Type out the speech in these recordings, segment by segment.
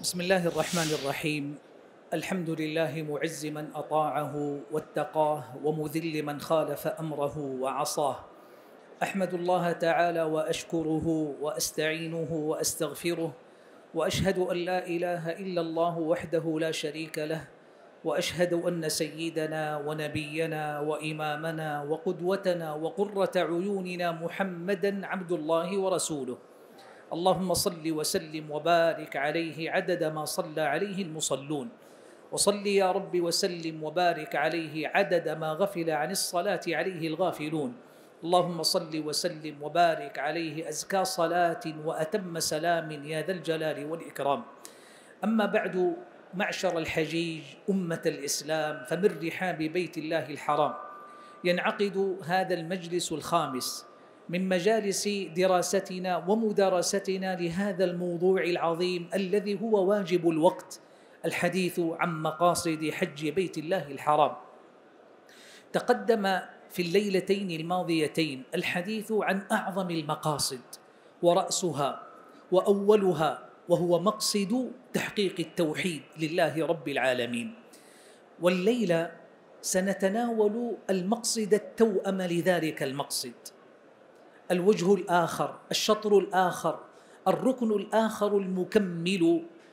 بسم الله الرحمن الرحيم الحمد لله معز من اطاعه واتقاه ومذل من خالف امره وعصاه احمد الله تعالى واشكره واستعينه واستغفره واشهد ان لا اله الا الله وحده لا شريك له واشهد ان سيدنا ونبينا وامامنا وقدوتنا وقره عيوننا محمدا عبد الله ورسوله اللهم صل وسلم وبارك عليه عدد ما صلى عليه المصلون وصل يا رب وسلم وبارك عليه عدد ما غفل عن الصلاة عليه الغافلون اللهم صل وسلم وبارك عليه أزكى صلاة وأتم سلام يا ذا الجلال والإكرام أما بعد معشر الحجيج أمة الإسلام فمن رحاب بيت الله الحرام ينعقد هذا المجلس الخامس من مجالس دراستنا ومدارستنا لهذا الموضوع العظيم الذي هو واجب الوقت الحديث عن مقاصد حج بيت الله الحرام تقدم في الليلتين الماضيتين الحديث عن اعظم المقاصد وراسها واولها وهو مقصد تحقيق التوحيد لله رب العالمين والليله سنتناول المقصد التوأم لذلك المقصد الوجه الاخر الشطر الاخر الركن الاخر المكمل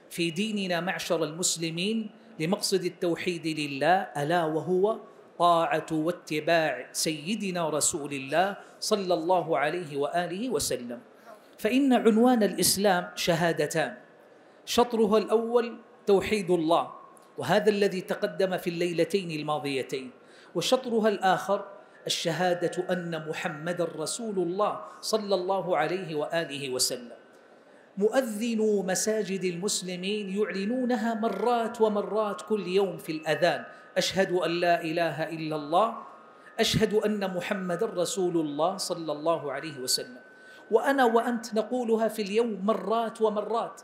في ديننا معشر المسلمين لمقصد التوحيد لله الا وهو طاعه واتباع سيدنا رسول الله صلى الله عليه واله وسلم فان عنوان الاسلام شهادتان شطرها الاول توحيد الله وهذا الذي تقدم في الليلتين الماضيتين وشطرها الاخر الشهادة أن محمد رسول الله صلى الله عليه وآله وسلم مؤذنو مساجد المسلمين يعلنونها مرات ومرات كل يوم في الأذان أشهد أن لا إله إلا الله أشهد أن محمد رسول الله صلى الله عليه وسلم وأنا وأنت نقولها في اليوم مرات ومرات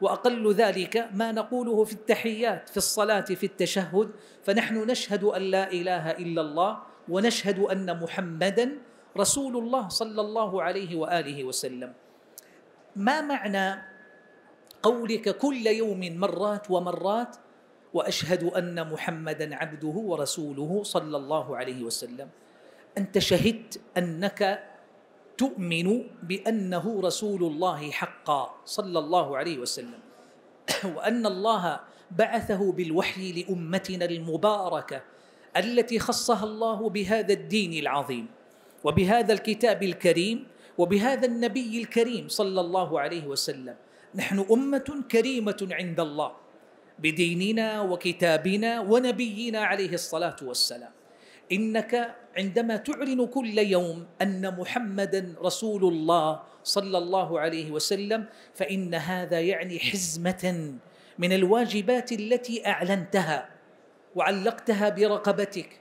واقل ذلك ما نقوله في التحيات في الصلاه في التشهد فنحن نشهد ان لا اله الا الله ونشهد ان محمدا رسول الله صلى الله عليه واله وسلم ما معنى قولك كل يوم مرات ومرات واشهد ان محمدا عبده ورسوله صلى الله عليه وسلم انت شهدت انك تؤمن بانه رسول الله حقا صلى الله عليه وسلم وان الله بعثه بالوحي لامتنا المباركه التي خصها الله بهذا الدين العظيم وبهذا الكتاب الكريم وبهذا النبي الكريم صلى الله عليه وسلم نحن امه كريمه عند الله بديننا وكتابنا ونبينا عليه الصلاه والسلام انك عندما تعلن كل يوم ان محمدا رسول الله صلى الله عليه وسلم فان هذا يعني حزمه من الواجبات التي اعلنتها وعلقتها برقبتك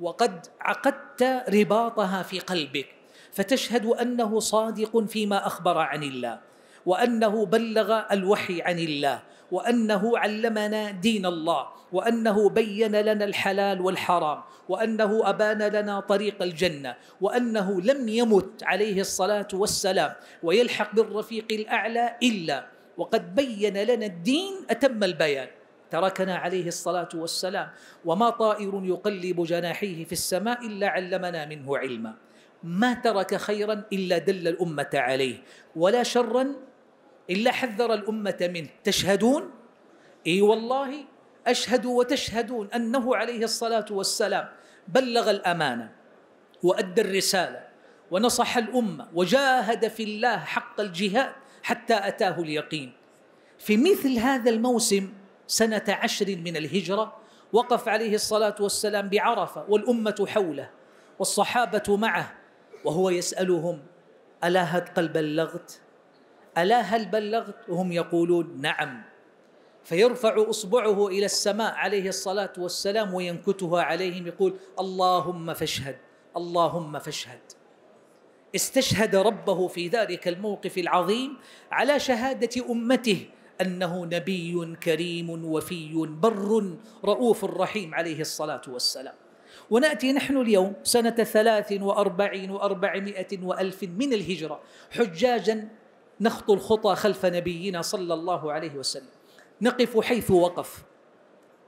وقد عقدت رباطها في قلبك فتشهد انه صادق فيما اخبر عن الله وانه بلغ الوحي عن الله وانه علمنا دين الله وانه بين لنا الحلال والحرام وانه ابان لنا طريق الجنه وانه لم يمت عليه الصلاه والسلام ويلحق بالرفيق الاعلى الا وقد بين لنا الدين اتم البيان تركنا عليه الصلاة والسلام وما طائر يقلب جناحيه في السماء إلا علمنا منه علما ما ترك خيرا إلا دل الأمة عليه ولا شرا إلا حذر الأمة منه تشهدون اي والله اشهد وتشهدون انه عليه الصلاه والسلام بلغ الامانه وادى الرساله ونصح الامه وجاهد في الله حق الجهاد حتى اتاه اليقين في مثل هذا الموسم سنة عشر من الهجرة وقف عليه الصلاة والسلام بعرفة والأمة حوله والصحابة معه وهو يسألهم ألا هل قل بلغت ألا هل بلغت وهم يقولون نعم فيرفع اصبعه الى السماء عليه الصلاه والسلام وينكتها عليهم يقول اللهم فاشهد اللهم فاشهد استشهد ربه في ذلك الموقف العظيم على شهاده امته انه نبي كريم وفي بر رؤوف رحيم عليه الصلاه والسلام وناتي نحن اليوم سنه ثلاث واربعين واربعمائه والف من الهجره حجاجا نخطو الخطى خلف نبينا صلى الله عليه وسلم نقف حيث وقف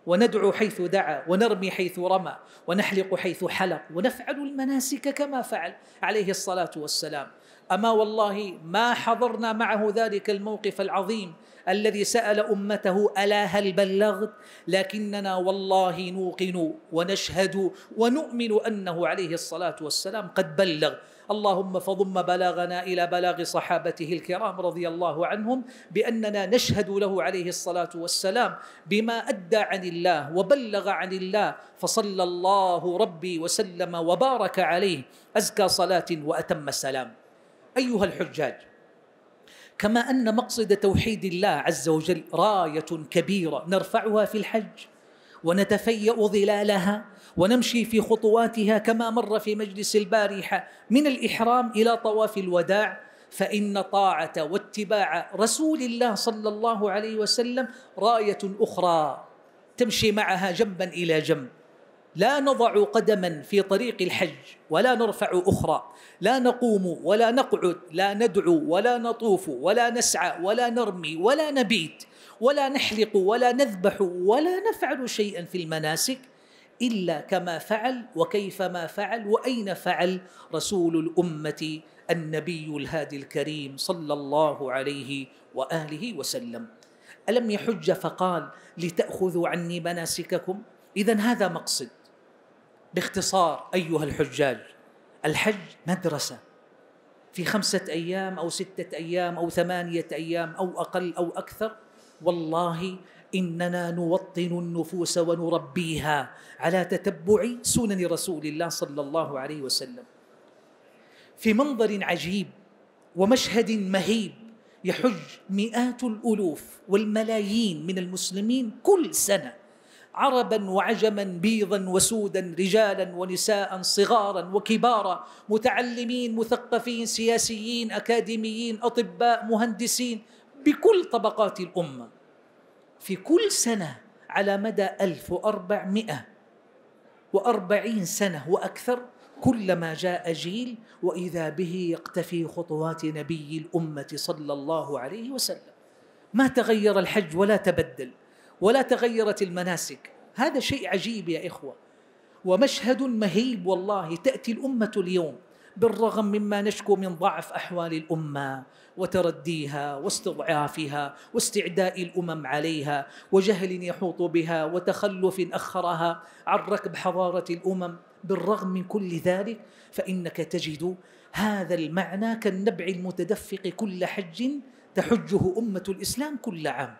وندعو حيث دعا ونرمي حيث رمى ونحلق حيث حلق ونفعل المناسك كما فعل عليه الصلاه والسلام اما والله ما حضرنا معه ذلك الموقف العظيم الذي سال امته الا هل بلغت لكننا والله نوقن ونشهد ونؤمن انه عليه الصلاه والسلام قد بلغ اللهم فضم بلاغنا الى بلاغ صحابته الكرام رضي الله عنهم باننا نشهد له عليه الصلاه والسلام بما ادى عن الله وبلغ عن الله فصلى الله ربي وسلم وبارك عليه ازكى صلاه واتم سلام أيها الحجاج كما أن مقصد توحيد الله عز وجل راية كبيرة نرفعها في الحج ونتفيأ ظلالها ونمشي في خطواتها كما مر في مجلس البارحة من الإحرام إلى طواف الوداع فإن طاعة واتباع رسول الله صلى الله عليه وسلم راية أخرى تمشي معها جنبا إلى جنب لا نضع قدما في طريق الحج ولا نرفع اخرى لا نقوم ولا نقعد لا ندعو ولا نطوف ولا نسعى ولا نرمي ولا نبيت ولا نحلق ولا نذبح ولا نفعل شيئا في المناسك الا كما فعل وكيفما فعل واين فعل رسول الامه النبي الهادي الكريم صلى الله عليه واله وسلم الم يحج فقال لتاخذوا عني مناسككم اذا هذا مقصد باختصار ايها الحجاج الحج مدرسه في خمسه ايام او سته ايام او ثمانيه ايام او اقل او اكثر والله اننا نوطن النفوس ونربيها على تتبع سنن رسول الله صلى الله عليه وسلم في منظر عجيب ومشهد مهيب يحج مئات الالوف والملايين من المسلمين كل سنه عربا وعجما بيضا وسودا رجالا ونساء صغارا وكبارا متعلمين مثقفين سياسيين اكاديميين اطباء مهندسين بكل طبقات الامه في كل سنه على مدى 1440 سنه واكثر كلما جاء جيل واذا به يقتفي خطوات نبي الامه صلى الله عليه وسلم ما تغير الحج ولا تبدل ولا تغيرت المناسك هذا شيء عجيب يا إخوة ومشهد مهيب والله تأتي الأمة اليوم بالرغم مما نشكو من ضعف احوال الامه وترديها واستضعافها واستعداء الامم عليها وجهل يحوط بها وتخلف اخرها عن ركب حضاره الامم بالرغم من كل ذلك فانك تجد هذا المعنى كالنبع المتدفق كل حج تحجه امه الاسلام كل عام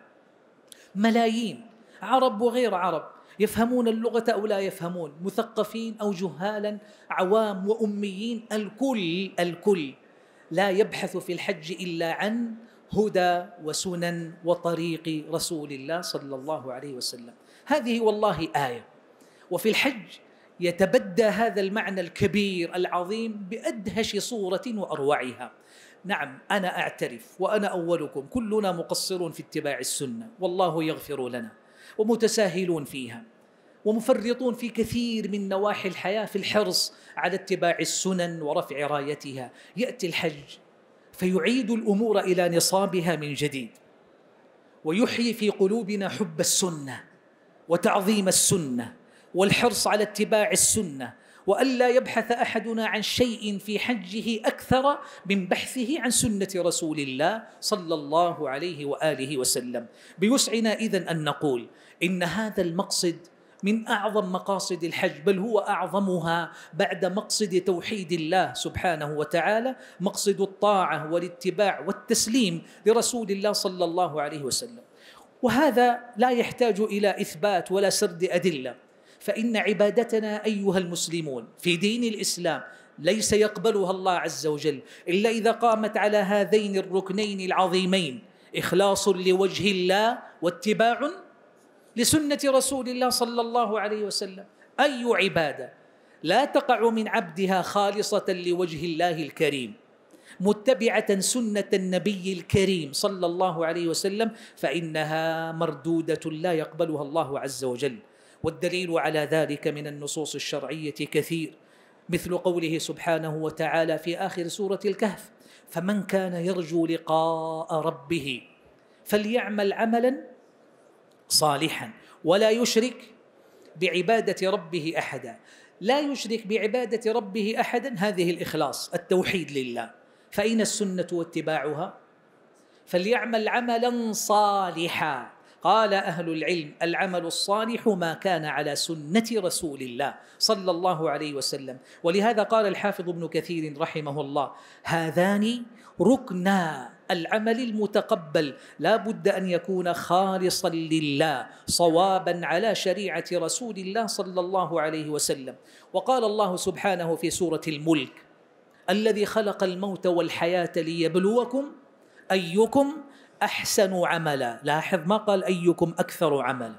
ملايين عرب وغير عرب يفهمون اللغة أو لا يفهمون مثقفين أو جهالا عوام وأميين الكل الكل لا يبحث في الحج إلا عن هدى وسنن وطريق رسول الله صلى الله عليه وسلم هذه والله آية وفي الحج يتبدى هذا المعنى الكبير العظيم بأدهش صورة وأروعها نعم أنا أعترف وأنا أولكم كلنا مقصرون في اتباع السنة والله يغفر لنا ومتساهلون فيها ومفرطون في كثير من نواحي الحياة في الحرص على اتباع السنن ورفع رايتها يأتي الحج فيعيد الأمور إلى نصابها من جديد ويحيي في قلوبنا حب السنة وتعظيم السنة والحرص على اتباع السنة والا يبحث احدنا عن شيء في حجه اكثر من بحثه عن سنه رسول الله صلى الله عليه واله وسلم بوسعنا اذا ان نقول ان هذا المقصد من اعظم مقاصد الحج بل هو اعظمها بعد مقصد توحيد الله سبحانه وتعالى مقصد الطاعه والاتباع والتسليم لرسول الله صلى الله عليه وسلم وهذا لا يحتاج الى اثبات ولا سرد ادله فان عبادتنا ايها المسلمون في دين الاسلام ليس يقبلها الله عز وجل الا اذا قامت على هذين الركنين العظيمين اخلاص لوجه الله واتباع لسنه رسول الله صلى الله عليه وسلم اي عباده لا تقع من عبدها خالصه لوجه الله الكريم متبعه سنه النبي الكريم صلى الله عليه وسلم فانها مردوده لا يقبلها الله عز وجل والدليل على ذلك من النصوص الشرعيه كثير مثل قوله سبحانه وتعالى في اخر سوره الكهف فمن كان يرجو لقاء ربه فليعمل عملا صالحا ولا يشرك بعباده ربه احدا لا يشرك بعباده ربه احدا هذه الاخلاص التوحيد لله فاين السنه واتباعها فليعمل عملا صالحا قال اهل العلم العمل الصالح ما كان على سنه رسول الله صلى الله عليه وسلم ولهذا قال الحافظ ابن كثير رحمه الله هذان ركنا العمل المتقبل لا بد ان يكون خالصا لله صوابا على شريعه رسول الله صلى الله عليه وسلم وقال الله سبحانه في سوره الملك الذي خلق الموت والحياه ليبلوكم ايكم أحسن عملا لاحظ ما قال أيكم أكثر عملا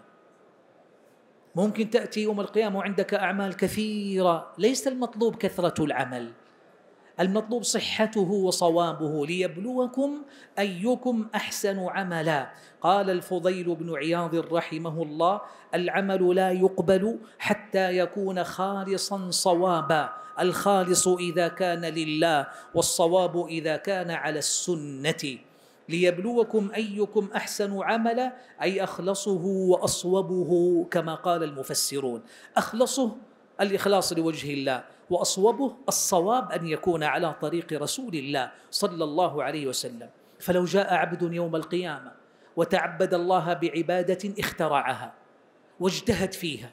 ممكن تأتي يوم القيامة وعندك أعمال كثيرة ليس المطلوب كثرة العمل المطلوب صحته وصوابه ليبلوكم ايكم احسن عملا قال الفضيل بن عياض رحمه الله العمل لا يقبل حتى يكون خالصا صوابا الخالص اذا كان لله والصواب اذا كان على السنه ليبلوكم ايكم احسن عملا اي اخلصه واصوبه كما قال المفسرون اخلصه الاخلاص لوجه الله واصوبه الصواب ان يكون على طريق رسول الله صلى الله عليه وسلم فلو جاء عبد يوم القيامه وتعبد الله بعباده اخترعها واجتهد فيها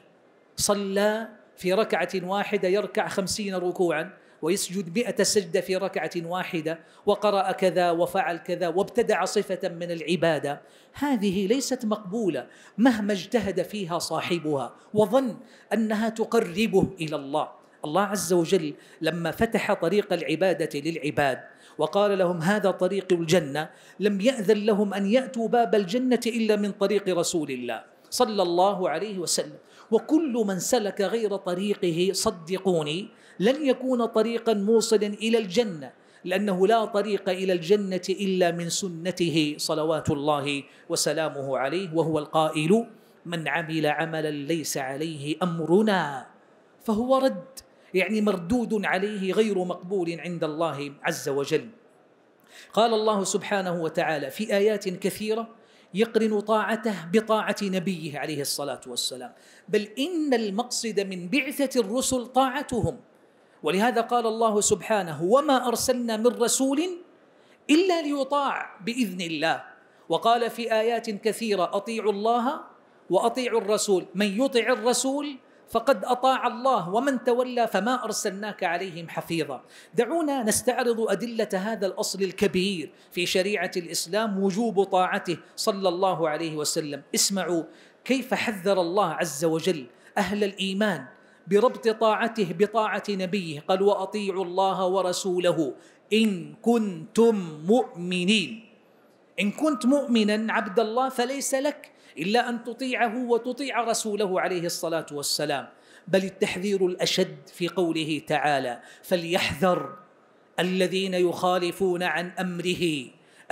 صلى في ركعه واحده يركع خمسين ركوعا ويسجد مئة سجدة في ركعة واحدة وقرأ كذا وفعل كذا وابتدع صفة من العبادة هذه ليست مقبولة مهما اجتهد فيها صاحبها وظن أنها تقربه إلى الله الله عز وجل لما فتح طريق العبادة للعباد وقال لهم هذا طريق الجنة لم يأذن لهم أن يأتوا باب الجنة إلا من طريق رسول الله صلى الله عليه وسلم وكل من سلك غير طريقه صدقوني لن يكون طريقا موصلا الى الجنه لانه لا طريق الى الجنه الا من سنته صلوات الله وسلامه عليه وهو القائل من عمل عملا ليس عليه امرنا فهو رد يعني مردود عليه غير مقبول عند الله عز وجل قال الله سبحانه وتعالى في ايات كثيره يقرن طاعته بطاعه نبيه عليه الصلاه والسلام بل ان المقصد من بعثه الرسل طاعتهم ولهذا قال الله سبحانه وما ارسلنا من رسول الا ليطاع باذن الله وقال في ايات كثيره اطيعوا الله واطيعوا الرسول من يطع الرسول فقد اطاع الله ومن تولى فما ارسلناك عليهم حفيظا دعونا نستعرض ادله هذا الاصل الكبير في شريعه الاسلام وجوب طاعته صلى الله عليه وسلم اسمعوا كيف حذر الله عز وجل اهل الايمان بربط طاعته بطاعه نبيه قال واطيعوا الله ورسوله ان كنتم مؤمنين ان كنت مؤمنا عبد الله فليس لك الا ان تطيعه وتطيع رسوله عليه الصلاه والسلام بل التحذير الاشد في قوله تعالى فليحذر الذين يخالفون عن امره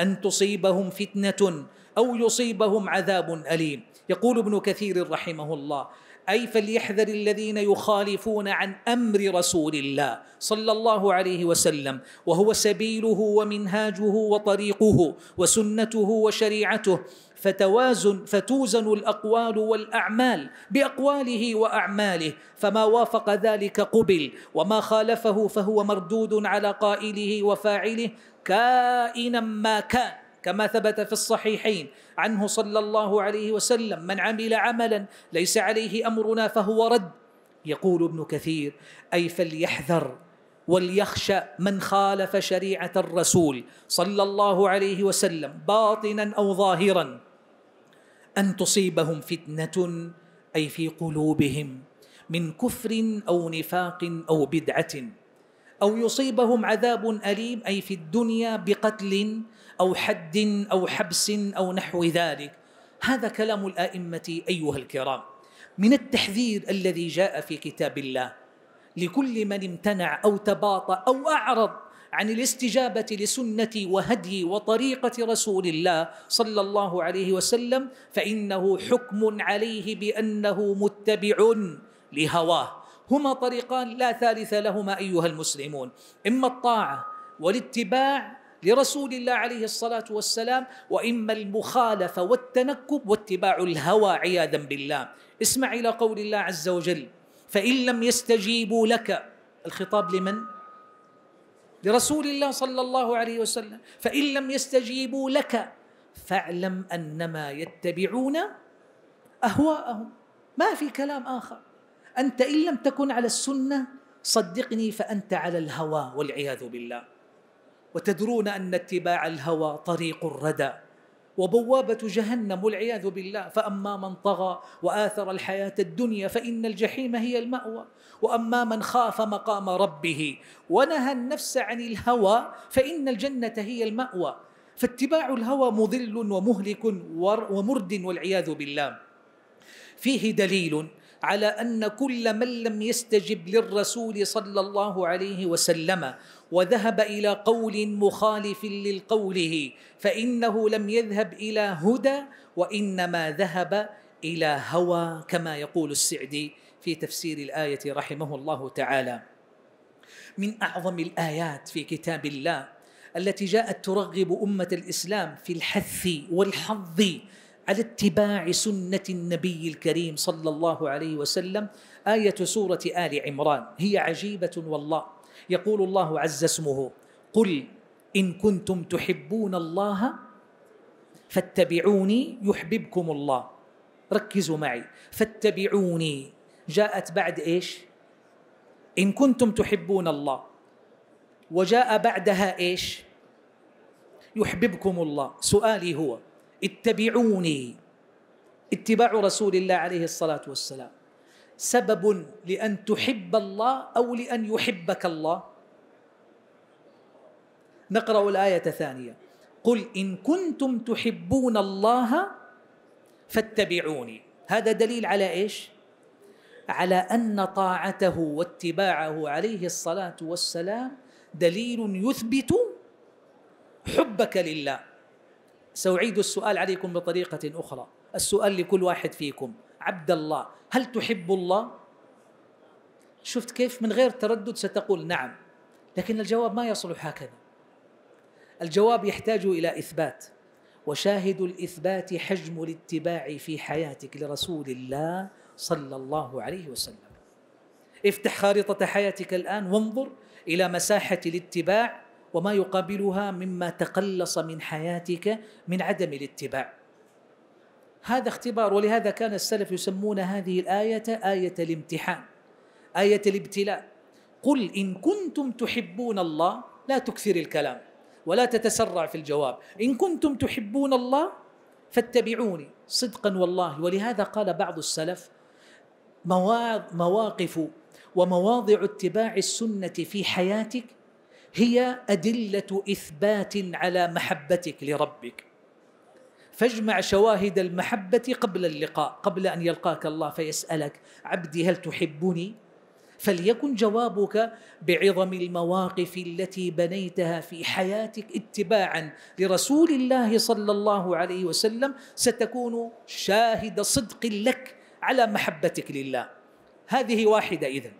ان تصيبهم فتنه او يصيبهم عذاب اليم يقول ابن كثير رحمه الله اي فليحذر الذين يخالفون عن امر رسول الله صلى الله عليه وسلم وهو سبيله ومنهاجه وطريقه وسنته وشريعته فتوازن فتوزن الاقوال والاعمال باقواله واعماله فما وافق ذلك قبل وما خالفه فهو مردود على قائله وفاعله كائنا ما كان كما ثبت في الصحيحين عنه صلى الله عليه وسلم من عمل عملا ليس عليه امرنا فهو رد يقول ابن كثير اي فليحذر وليخشى من خالف شريعه الرسول صلى الله عليه وسلم باطنا او ظاهرا ان تصيبهم فتنه اي في قلوبهم من كفر او نفاق او بدعه او يصيبهم عذاب اليم اي في الدنيا بقتل أو حد أو حبس أو نحو ذلك هذا كلام الآئمة أيها الكرام من التحذير الذي جاء في كتاب الله لكل من امتنع أو تباطأ أو أعرض عن الاستجابة لسنة وهدي وطريقة رسول الله صلى الله عليه وسلم فإنه حكم عليه بأنه متبع لهواه هما طريقان لا ثالث لهما أيها المسلمون إما الطاعة والاتباع لرسول الله عليه الصلاة والسلام وإما المخالفة والتنكب واتباع الهوى عياذا بالله اسمع إلى قول الله عز وجل فإن لم يستجيبوا لك الخطاب لمن؟ لرسول الله صلى الله عليه وسلم فإن لم يستجيبوا لك فاعلم أنما يتبعون أهواءهم ما في كلام آخر أنت إن لم تكن على السنة صدقني فأنت على الهوى والعياذ بالله وتدرون ان اتباع الهوى طريق الردى وبوابه جهنم والعياذ بالله فاما من طغى واثر الحياه الدنيا فان الجحيم هي الماوى واما من خاف مقام ربه ونهى النفس عن الهوى فان الجنه هي الماوى فاتباع الهوى مضل ومهلك ومرد والعياذ بالله فيه دليل على ان كل من لم يستجب للرسول صلى الله عليه وسلم وذهب الى قول مخالف للقوله فانه لم يذهب الى هدى وانما ذهب الى هوى كما يقول السعدي في تفسير الايه رحمه الله تعالى من اعظم الايات في كتاب الله التي جاءت ترغب امه الاسلام في الحث والحظ على اتباع سنة النبي الكريم صلى الله عليه وسلم آية سورة آل عمران هي عجيبة والله يقول الله عز اسمه قل إن كنتم تحبون الله فاتبعوني يحببكم الله ركزوا معي فاتبعوني جاءت بعد ايش ان كنتم تحبون الله وجاء بعدها ايش يحببكم الله سؤالي هو اتبعوني اتباع رسول الله عليه الصلاه والسلام سبب لان تحب الله او لان يحبك الله نقرا الايه ثانيه قل ان كنتم تحبون الله فاتبعوني هذا دليل على ايش على ان طاعته واتباعه عليه الصلاه والسلام دليل يثبت حبك لله سأعيد السؤال عليكم بطريقة أخرى السؤال لكل واحد فيكم عبد الله هل تحب الله؟ شفت كيف من غير تردد ستقول نعم لكن الجواب ما يصلح هكذا الجواب يحتاج إلى إثبات وشاهد الإثبات حجم الاتباع في حياتك لرسول الله صلى الله عليه وسلم افتح خارطة حياتك الآن وانظر إلى مساحة الاتباع وما يقابلها مما تقلص من حياتك من عدم الاتباع هذا اختبار ولهذا كان السلف يسمون هذه الآية آية الامتحان آية الابتلاء قل إن كنتم تحبون الله لا تكثر الكلام ولا تتسرع في الجواب إن كنتم تحبون الله فاتبعوني صدقا والله ولهذا قال بعض السلف مواقف ومواضع اتباع السنة في حياتك هي أدلة إثبات على محبتك لربك فاجمع شواهد المحبة قبل اللقاء قبل أن يلقاك الله فيسألك عبدي هل تحبني؟ فليكن جوابك بعظم المواقف التي بنيتها في حياتك اتباعا لرسول الله صلى الله عليه وسلم ستكون شاهد صدق لك على محبتك لله هذه واحدة إذن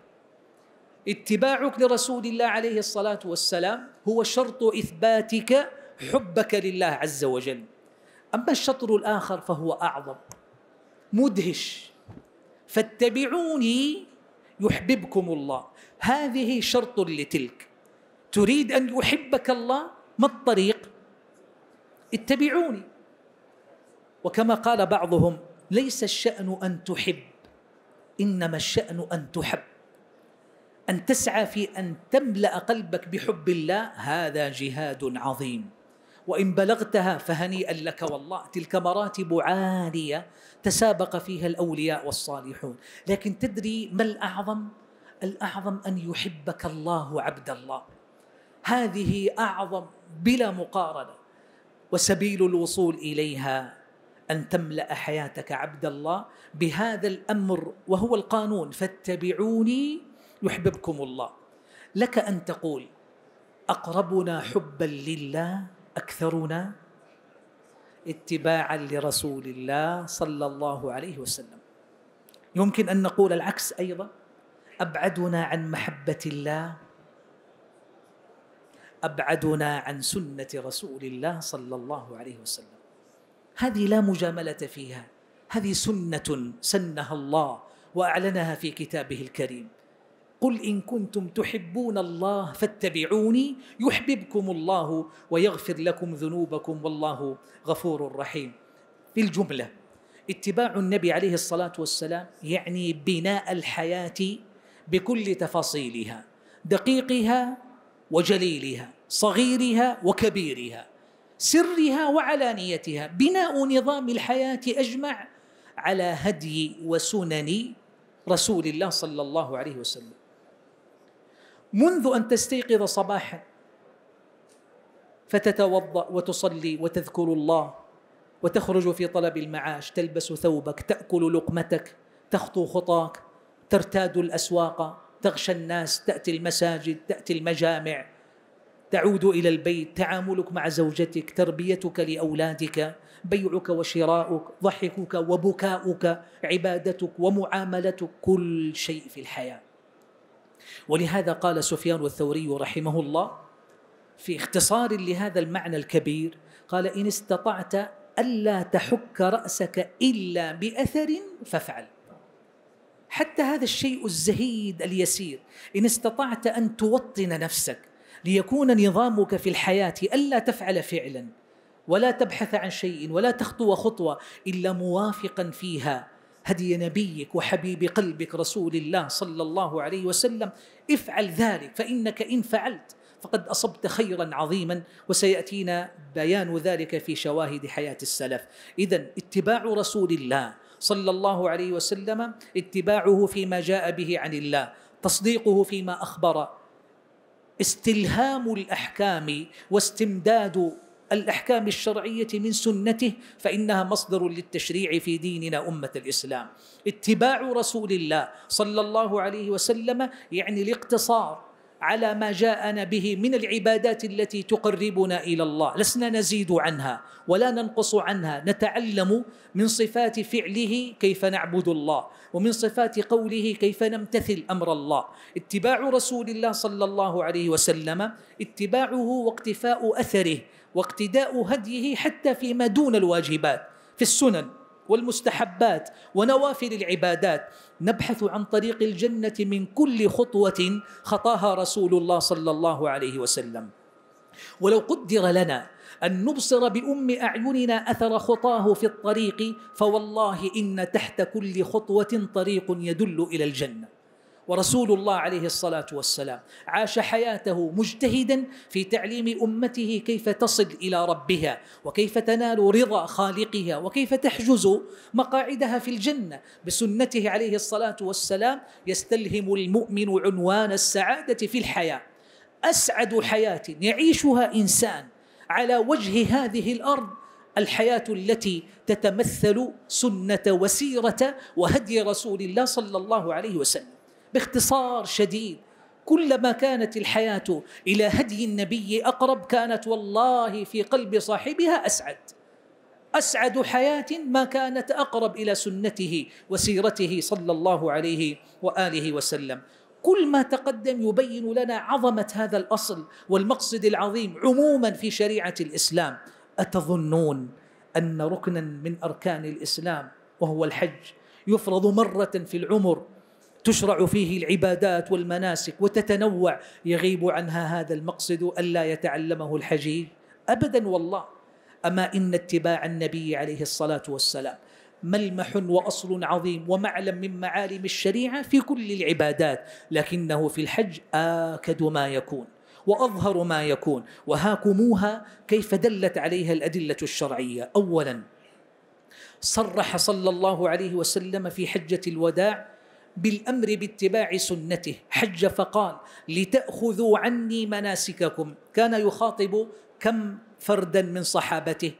اتباعك لرسول الله عليه الصلاه والسلام هو شرط اثباتك حبك لله عز وجل اما الشطر الاخر فهو اعظم مدهش فاتبعوني يحببكم الله هذه شرط لتلك تريد ان يحبك الله ما الطريق اتبعوني وكما قال بعضهم ليس الشان ان تحب انما الشان ان تحب أن تسعى في أن تملأ قلبك بحب الله هذا جهاد عظيم وإن بلغتها فهنيئا لك والله تلك مراتب عالية تسابق فيها الأولياء والصالحون لكن تدري ما الأعظم؟ الأعظم أن يحبك الله عبد الله هذه أعظم بلا مقارنة وسبيل الوصول إليها أن تملأ حياتك عبد الله بهذا الأمر وهو القانون فاتبعوني يحببكم الله لك ان تقول اقربنا حبا لله اكثرنا اتباعا لرسول الله صلى الله عليه وسلم يمكن ان نقول العكس ايضا ابعدنا عن محبه الله ابعدنا عن سنه رسول الله صلى الله عليه وسلم هذه لا مجامله فيها هذه سنه سنها الله واعلنها في كتابه الكريم قل ان كنتم تحبون الله فاتبعوني يحببكم الله ويغفر لكم ذنوبكم والله غفور رحيم في الجمله اتباع النبي عليه الصلاه والسلام يعني بناء الحياه بكل تفاصيلها دقيقها وجليلها صغيرها وكبيرها سرها وعلانيتها بناء نظام الحياه اجمع على هدي وسنن رسول الله صلى الله عليه وسلم منذ ان تستيقظ صباحا فتتوضا وتصلي وتذكر الله وتخرج في طلب المعاش تلبس ثوبك تاكل لقمتك تخطو خطاك ترتاد الاسواق تغشى الناس تاتي المساجد تاتي المجامع تعود الى البيت تعاملك مع زوجتك تربيتك لاولادك بيعك وشراؤك ضحكك وبكاؤك عبادتك ومعاملتك كل شيء في الحياه ولهذا قال سفيان الثوري رحمه الله في اختصار لهذا المعنى الكبير قال إن استطعت ألا تحك رأسك إلا بأثر فافعل حتى هذا الشيء الزهيد اليسير إن استطعت أن توطن نفسك ليكون نظامك في الحياة ألا تفعل فعلا ولا تبحث عن شيء ولا تخطو خطوة إلا موافقا فيها هدي نبيك وحبيب قلبك رسول الله صلى الله عليه وسلم افعل ذلك فانك ان فعلت فقد اصبت خيرا عظيما وسياتينا بيان ذلك في شواهد حياه السلف اذا اتباع رسول الله صلى الله عليه وسلم اتباعه فيما جاء به عن الله تصديقه فيما اخبر استلهام الاحكام واستمداد الأحكام الشرعية من سنته فإنها مصدر للتشريع في ديننا أمة الإسلام اتباع رسول الله صلى الله عليه وسلم يعني الاقتصار على ما جاءنا به من العبادات التي تقربنا الى الله، لسنا نزيد عنها ولا ننقص عنها، نتعلم من صفات فعله كيف نعبد الله، ومن صفات قوله كيف نمتثل امر الله، اتباع رسول الله صلى الله عليه وسلم اتباعه واقتفاء اثره واقتداء هديه حتى فيما دون الواجبات في السنن والمستحبات ونوافل العبادات نبحث عن طريق الجنه من كل خطوه خطاها رسول الله صلى الله عليه وسلم ولو قدر لنا ان نبصر بام اعيننا اثر خطاه في الطريق فوالله ان تحت كل خطوه طريق يدل الى الجنه ورسول الله عليه الصلاه والسلام عاش حياته مجتهدا في تعليم امته كيف تصل الى ربها وكيف تنال رضا خالقها وكيف تحجز مقاعدها في الجنه بسنته عليه الصلاه والسلام يستلهم المؤمن عنوان السعاده في الحياه اسعد حياه يعيشها انسان على وجه هذه الارض الحياة التي تتمثل سنة وسيرة وهدي رسول الله صلى الله عليه وسلم باختصار شديد كلما كانت الحياة إلى هدي النبي أقرب كانت والله في قلب صاحبها أسعد أسعد حياة ما كانت أقرب إلى سنته وسيرته صلى الله عليه وآله وسلم كل ما تقدم يبين لنا عظمة هذا الأصل والمقصد العظيم عموما في شريعة الإسلام أتظنون أن ركنا من أركان الإسلام وهو الحج يفرض مرة في العمر تشرع فيه العبادات والمناسك وتتنوع يغيب عنها هذا المقصد الا يتعلمه الحجيج ابدا والله اما ان اتباع النبي عليه الصلاه والسلام ملمح واصل عظيم ومعلم من معالم الشريعه في كل العبادات لكنه في الحج اكد ما يكون واظهر ما يكون وهاكموها كيف دلت عليها الادله الشرعيه اولا صرح صلى الله عليه وسلم في حجه الوداع بالامر باتباع سنته حج فقال لتاخذوا عني مناسككم كان يخاطب كم فردا من صحابته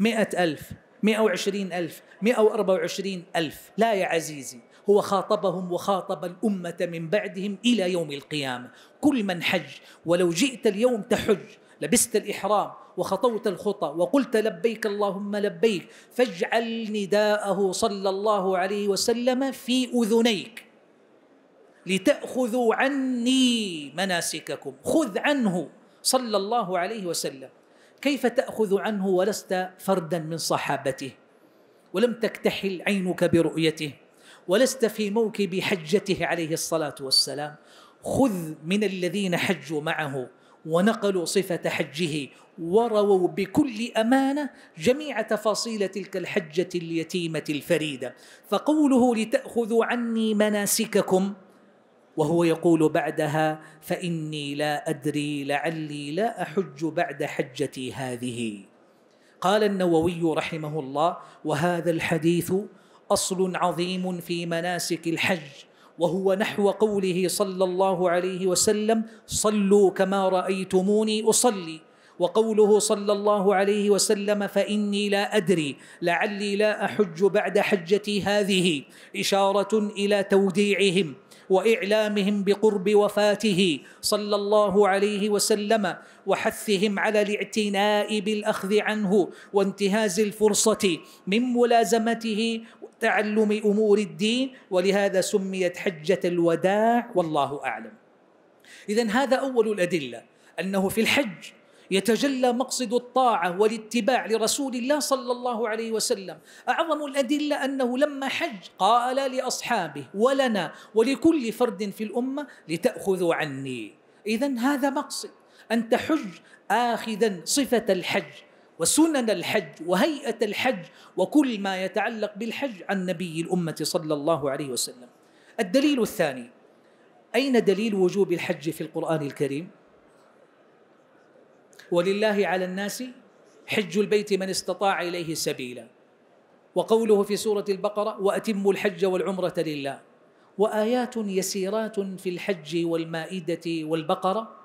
مئة ألف مئة وعشرين ألف مئة وأربعة وعشرين ألف لا يا عزيزي هو خاطبهم وخاطب الأمة من بعدهم إلى يوم القيامة كل من حج ولو جئت اليوم تحج لبست الإحرام وخطوت الخطى وقلت لبيك اللهم لبيك فاجعل نداءه صلى الله عليه وسلم في أذنيك لتأخذوا عني مناسككم خذ عنه صلى الله عليه وسلم كيف تأخذ عنه ولست فردا من صحابته ولم تكتحل عينك برؤيته ولست في موكب حجته عليه الصلاة والسلام خذ من الذين حجوا معه ونقلوا صفة حجه ورووا بكل أمانة جميع تفاصيل تلك الحجة اليتيمة الفريدة فقوله لتأخذوا عني مناسككم وهو يقول بعدها فإني لا أدري لعلي لا أحج بعد حجتي هذه قال النووي رحمه الله وهذا الحديث أصل عظيم في مناسك الحج وهو نحو قوله صلى الله عليه وسلم صلوا كما رايتموني اصلي وقوله صلى الله عليه وسلم فاني لا ادري لعلي لا احج بعد حجتي هذه اشاره الى توديعهم واعلامهم بقرب وفاته صلى الله عليه وسلم وحثهم على الاعتناء بالاخذ عنه وانتهاز الفرصه من ملازمته تعلم امور الدين ولهذا سميت حجه الوداع والله اعلم اذا هذا اول الادله انه في الحج يتجلى مقصد الطاعه والاتباع لرسول الله صلى الله عليه وسلم اعظم الادله انه لما حج قال لاصحابه ولنا ولكل فرد في الامه لتاخذوا عني اذا هذا مقصد ان تحج اخذا صفه الحج وسنن الحج وهيئة الحج وكل ما يتعلق بالحج عن نبي الأمة صلى الله عليه وسلم الدليل الثاني أين دليل وجوب الحج في القرآن الكريم؟ ولله على الناس حج البيت من استطاع إليه سبيلا وقوله في سورة البقرة وأتموا الحج والعمرة لله وآيات يسيرات في الحج والمائدة والبقرة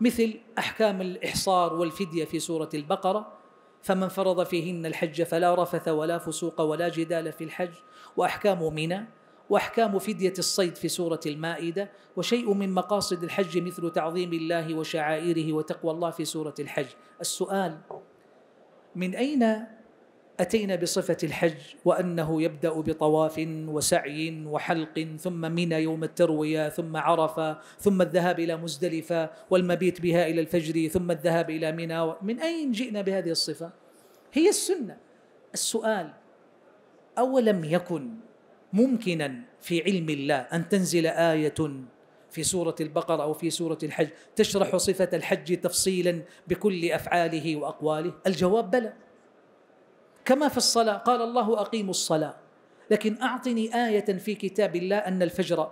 مثل أحكام الإحصار والفدية في سورة البقرة فمن فرض فيهن الحج فلا رفث ولا فسوق ولا جدال في الحج واحكام منى واحكام فديه الصيد في سوره المائده وشيء من مقاصد الحج مثل تعظيم الله وشعائره وتقوى الله في سوره الحج السؤال من اين أتينا بصفة الحج وأنه يبدأ بطواف وسعي وحلق ثم منى يوم التروية ثم عرفة ثم الذهاب إلى مزدلفة والمبيت بها إلى الفجر ثم الذهاب إلى منى من أين جئنا بهذه الصفة؟ هي السنة السؤال أولم يكن ممكنا في علم الله أن تنزل آية في سورة البقرة أو في سورة الحج تشرح صفة الحج تفصيلا بكل أفعاله وأقواله الجواب بلى كما في الصلاة قال الله أقيموا الصلاة لكن أعطني آية في كتاب الله أن الفجر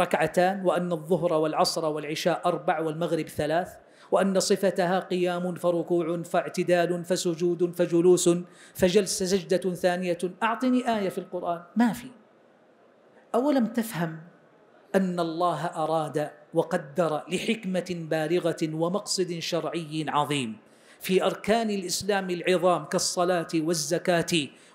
ركعتان وأن الظهر والعصر والعشاء أربع والمغرب ثلاث وأن صفتها قيام فركوع فاعتدال فسجود فجلوس فجلس سجدة ثانية أعطني آية في القرآن ما في أولم تفهم أن الله أراد وقدر لحكمة بالغة ومقصد شرعي عظيم في أركان الإسلام العظام كالصلاة والزكاة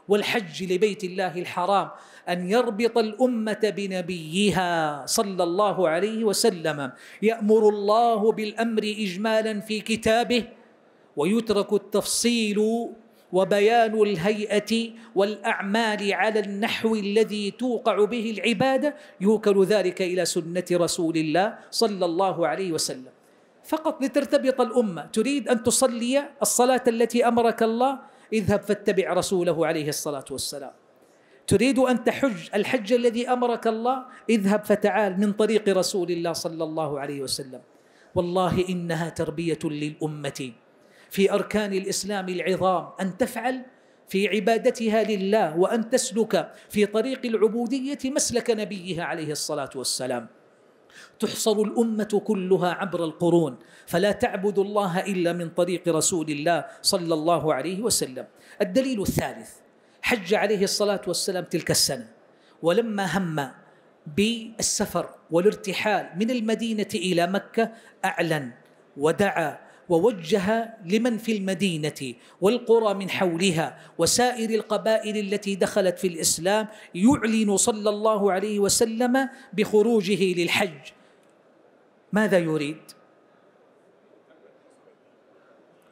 والحج لبيت الله الحرام ان يربط الامه بنبيها صلى الله عليه وسلم يامر الله بالامر اجمالا في كتابه ويترك التفصيل وبيان الهيئه والاعمال على النحو الذي توقع به العباده يوكل ذلك الى سنه رسول الله صلى الله عليه وسلم فقط لترتبط الأمة تريد أن تصلي الصلاة التي أمرك الله اذهب فاتبع رسوله عليه الصلاة والسلام تريد أن تحج الحج الذي أمرك الله اذهب فتعال من طريق رسول الله صلى الله عليه وسلم والله إنها تربية للأمة في أركان الإسلام العظام أن تفعل في عبادتها لله وأن تسلك في طريق العبودية مسلك نبيها عليه الصلاة والسلام تحصر الامه كلها عبر القرون فلا تعبد الله الا من طريق رسول الله صلى الله عليه وسلم الدليل الثالث حج عليه الصلاه والسلام تلك السنه ولما هم بالسفر والارتحال من المدينه الى مكه اعلن ودعا ووجه لمن في المدينه والقرى من حولها وسائر القبائل التي دخلت في الاسلام يعلن صلى الله عليه وسلم بخروجه للحج ماذا يريد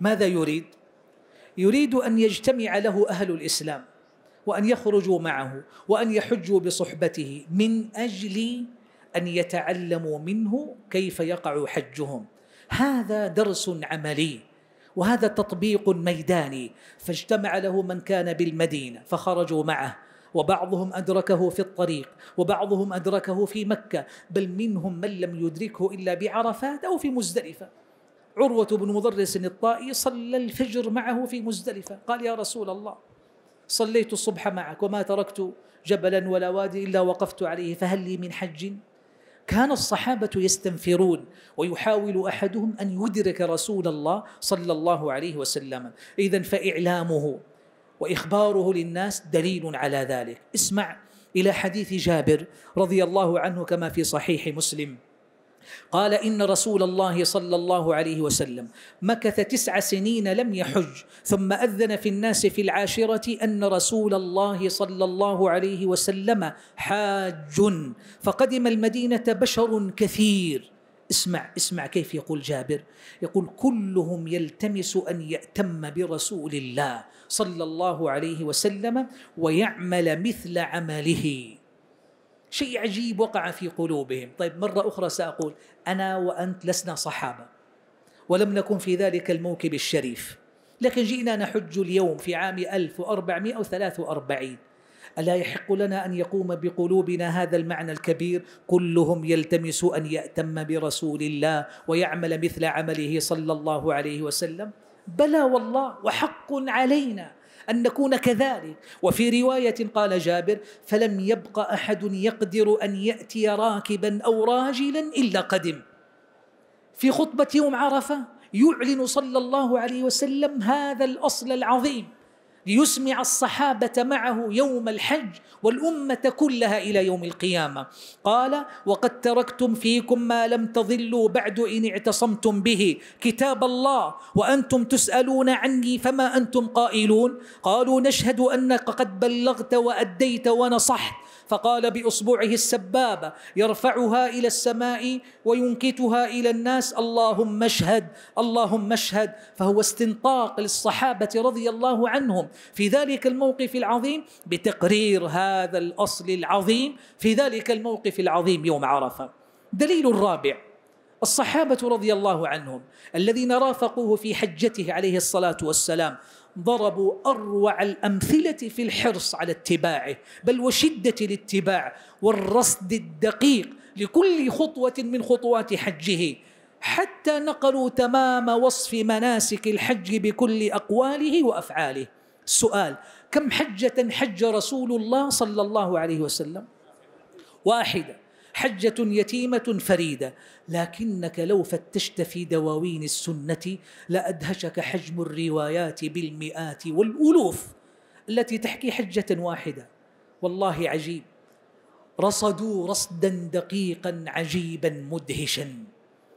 ماذا يريد يريد ان يجتمع له اهل الاسلام وان يخرجوا معه وان يحجوا بصحبته من اجل ان يتعلموا منه كيف يقع حجهم هذا درس عملي وهذا تطبيق ميداني فاجتمع له من كان بالمدينه فخرجوا معه وبعضهم أدركه في الطريق وبعضهم أدركه في مكة بل منهم من لم يدركه إلا بعرفات أو في مزدلفة عروة بن مضرس الطائي صلى الفجر معه في مزدلفة قال يا رسول الله صليت الصبح معك وما تركت جبلا ولا وادي إلا وقفت عليه فهل لي من حج كان الصحابة يستنفرون ويحاول أحدهم أن يدرك رسول الله صلى الله عليه وسلم إذا فإعلامه واخباره للناس دليل على ذلك اسمع الى حديث جابر رضي الله عنه كما في صحيح مسلم قال ان رسول الله صلى الله عليه وسلم مكث تسع سنين لم يحج ثم اذن في الناس في العاشره ان رسول الله صلى الله عليه وسلم حاج فقدم المدينه بشر كثير اسمع اسمع كيف يقول جابر يقول كلهم يلتمس ان ياتم برسول الله صلى الله عليه وسلم ويعمل مثل عمله شيء عجيب وقع في قلوبهم طيب مرة أخرى سأقول أنا وأنت لسنا صحابة ولم نكن في ذلك الموكب الشريف لكن جئنا نحج اليوم في عام 1443 ألا يحق لنا أن يقوم بقلوبنا هذا المعنى الكبير كلهم يلتمس أن يأتم برسول الله ويعمل مثل عمله صلى الله عليه وسلم بلى والله وحق علينا أن نكون كذلك وفي رواية قال جابر فلم يبق أحد يقدر أن يأتي راكبا أو راجلا إلا قدم في خطبة يوم عرفة يعلن صلى الله عليه وسلم هذا الأصل العظيم ليسمع الصحابة معه يوم الحج والأمة كلها إلى يوم القيامة قال وقد تركتم فيكم ما لم تظلوا بعد إن اعتصمتم به كتاب الله وأنتم تسألون عني فما أنتم قائلون قالوا نشهد أنك قد بلغت وأديت ونصحت فقال باصبعه السبابه يرفعها الى السماء وينكتها الى الناس اللهم اشهد اللهم اشهد فهو استنطاق للصحابه رضي الله عنهم في ذلك الموقف العظيم بتقرير هذا الاصل العظيم في ذلك الموقف العظيم يوم عرفه دليل الرابع الصحابه رضي الله عنهم الذين رافقوه في حجته عليه الصلاه والسلام ضربوا اروع الامثله في الحرص على اتباعه بل وشده الاتباع والرصد الدقيق لكل خطوه من خطوات حجه حتى نقلوا تمام وصف مناسك الحج بكل اقواله وافعاله السؤال كم حجه حج رسول الله صلى الله عليه وسلم واحده حجة يتيمة فريدة لكنك لو فتشت في دواوين السنة لأدهشك حجم الروايات بالمئات والألوف التي تحكي حجة واحدة والله عجيب رصدوا رصدا دقيقا عجيبا مدهشا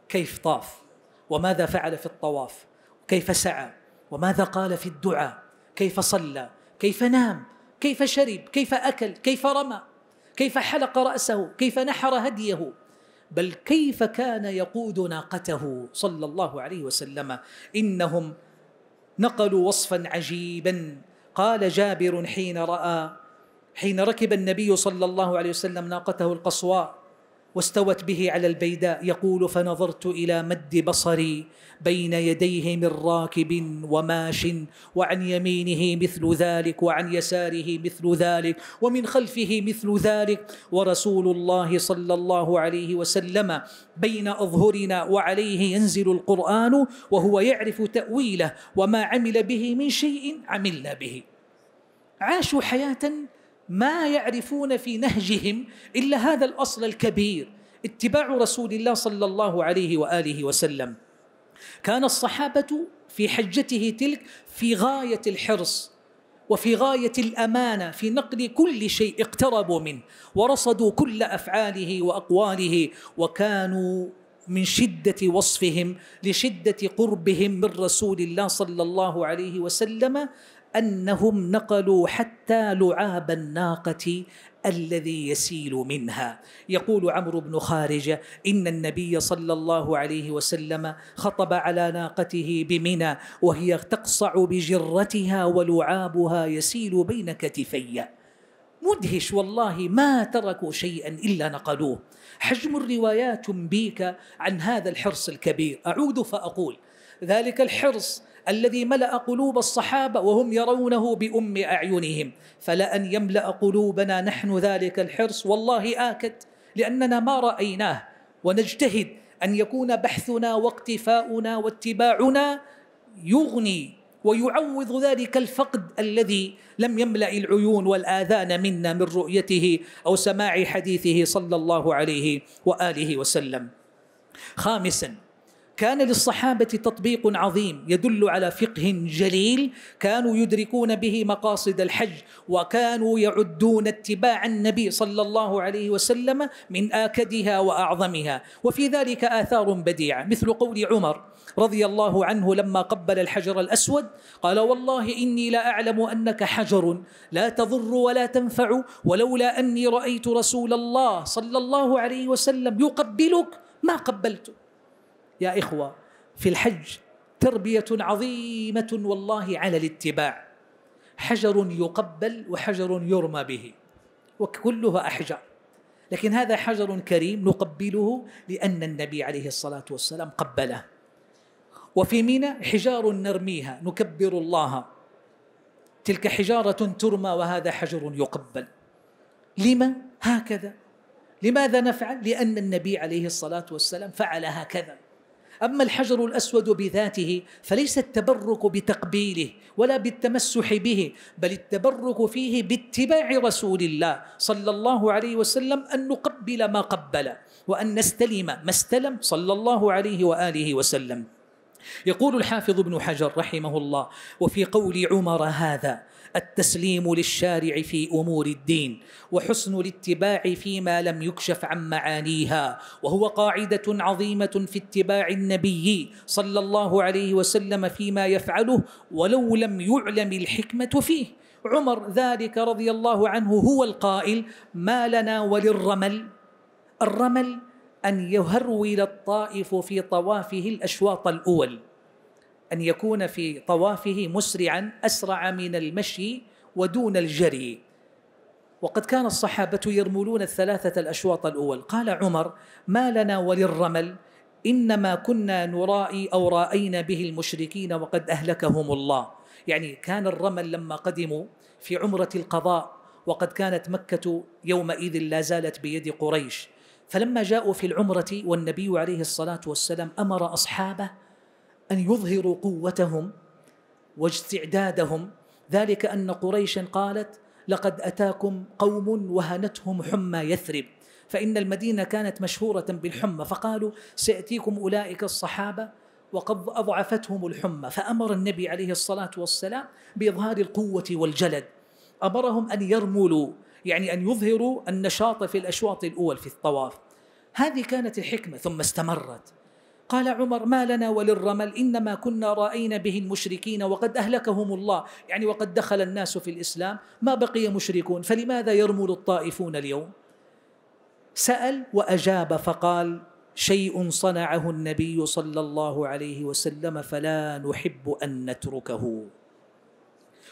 كيف طاف وماذا فعل في الطواف كيف سعى وماذا قال في الدعاء كيف صلى كيف نام كيف شرب كيف أكل كيف رمى كيف حلق رأسه كيف نحر هديه بل كيف كان يقود ناقته صلى الله عليه وسلم إنهم نقلوا وصفا عجيبا قال جابر حين رأى حين ركب النبي صلى الله عليه وسلم ناقته القصواء واستوت به على البيداء يقول فنظرت الى مد بصري بين يديه من راكب وماش وعن يمينه مثل ذلك وعن يساره مثل ذلك ومن خلفه مثل ذلك ورسول الله صلى الله عليه وسلم بين اظهرنا وعليه ينزل القران وهو يعرف تاويله وما عمل به من شيء عملنا به عاشوا حياه ما يعرفون في نهجهم الا هذا الاصل الكبير اتباع رسول الله صلى الله عليه واله وسلم كان الصحابه في حجته تلك في غايه الحرص وفي غايه الامانه في نقل كل شيء اقتربوا منه ورصدوا كل افعاله واقواله وكانوا من شده وصفهم لشده قربهم من رسول الله صلى الله عليه وسلم انهم نقلوا حتى لعاب الناقه الذي يسيل منها يقول عمرو بن خارجه ان النبي صلى الله عليه وسلم خطب على ناقته بمنى وهي تقصع بجرتها ولعابها يسيل بين كتفي مدهش والله ما تركوا شيئا الا نقلوه حجم الروايات تنبيك عن هذا الحرص الكبير اعود فاقول ذلك الحرص الذي ملا قلوب الصحابه وهم يرونه بام اعينهم فلان يملا قلوبنا نحن ذلك الحرص والله اكد لاننا ما رايناه ونجتهد ان يكون بحثنا واقتفاؤنا واتباعنا يغني ويعوض ذلك الفقد الذي لم يملا العيون والاذان منا من رؤيته او سماع حديثه صلى الله عليه واله وسلم خامسا كان للصحابه تطبيق عظيم يدل على فقه جليل كانوا يدركون به مقاصد الحج وكانوا يعدون اتباع النبي صلى الله عليه وسلم من اكدها واعظمها وفي ذلك اثار بديعه مثل قول عمر رضي الله عنه لما قبل الحجر الاسود قال والله اني لا اعلم انك حجر لا تضر ولا تنفع ولولا اني رايت رسول الله صلى الله عليه وسلم يقبلك ما قبلته يا إخوة في الحج تربية عظيمة والله على الاتباع حجر يقبل وحجر يرمى به وكلها أحجار لكن هذا حجر كريم نقبله لأن النبي عليه الصلاة والسلام قبله وفي منى حجار نرميها نكبر الله تلك حجارة ترمى وهذا حجر يقبل لما هكذا لماذا نفعل لأن النبي عليه الصلاة والسلام فعل هكذا أما الحجر الأسود بذاته فليس التبرك بتقبيله ولا بالتمسح به بل التبرك فيه باتباع رسول الله صلى الله عليه وسلم أن نقبل ما قبل وأن نستلم ما استلم صلى الله عليه وآله وسلم يقول الحافظ ابن حجر رحمه الله وفي قول عمر هذا التسليم للشارع في امور الدين وحسن الاتباع فيما لم يكشف عن معانيها وهو قاعده عظيمه في اتباع النبي صلى الله عليه وسلم فيما يفعله ولو لم يعلم الحكمه فيه عمر ذلك رضي الله عنه هو القائل ما لنا وللرمل الرمل ان يهرول الطائف في طوافه الاشواط الاول ان يكون في طوافه مسرعا اسرع من المشي ودون الجري وقد كان الصحابه يرملون الثلاثه الاشواط الاول قال عمر ما لنا وللرمل انما كنا نرائي او راينا به المشركين وقد اهلكهم الله يعني كان الرمل لما قدموا في عمره القضاء وقد كانت مكه يومئذ لا زالت بيد قريش فلما جاءوا في العمره والنبي عليه الصلاه والسلام امر اصحابه أن يظهروا قوتهم واستعدادهم ذلك أن قريشا قالت لقد أتاكم قوم وهنتهم حمى يثرب فإن المدينة كانت مشهورة بالحمى فقالوا سيأتيكم أولئك الصحابة وقد أضعفتهم الحمى فأمر النبي عليه الصلاة والسلام بإظهار القوة والجلد أمرهم أن يرملوا يعني أن يظهروا النشاط في الأشواط الأول في الطواف هذه كانت الحكمة ثم استمرت قال عمر ما لنا وللرمل إنما كنا رأينا به المشركين وقد أهلكهم الله يعني وقد دخل الناس في الإسلام ما بقي مشركون فلماذا يرمل الطائفون اليوم سأل وأجاب فقال شيء صنعه النبي صلى الله عليه وسلم فلا نحب أن نتركه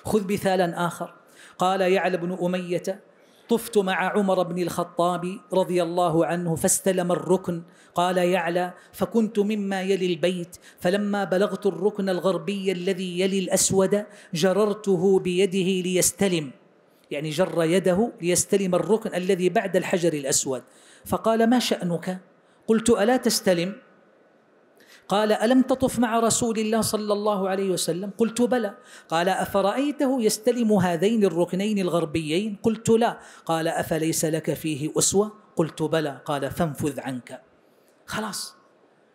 خذ مثالا آخر قال يعلى بن أمية طفت مع عمر بن الخطاب رضي الله عنه فاستلم الركن قال يعلى فكنت مما يلي البيت فلما بلغت الركن الغربي الذي يلي الاسود جررته بيده ليستلم يعني جر يده ليستلم الركن الذي بعد الحجر الاسود فقال ما شانك قلت الا تستلم قال ألم تطف مع رسول الله صلى الله عليه وسلم قلت بلى قال أفرأيته يستلم هذين الركنين الغربيين قلت لا قال أفليس لك فيه أسوة قلت بلى قال فانفذ عنك خلاص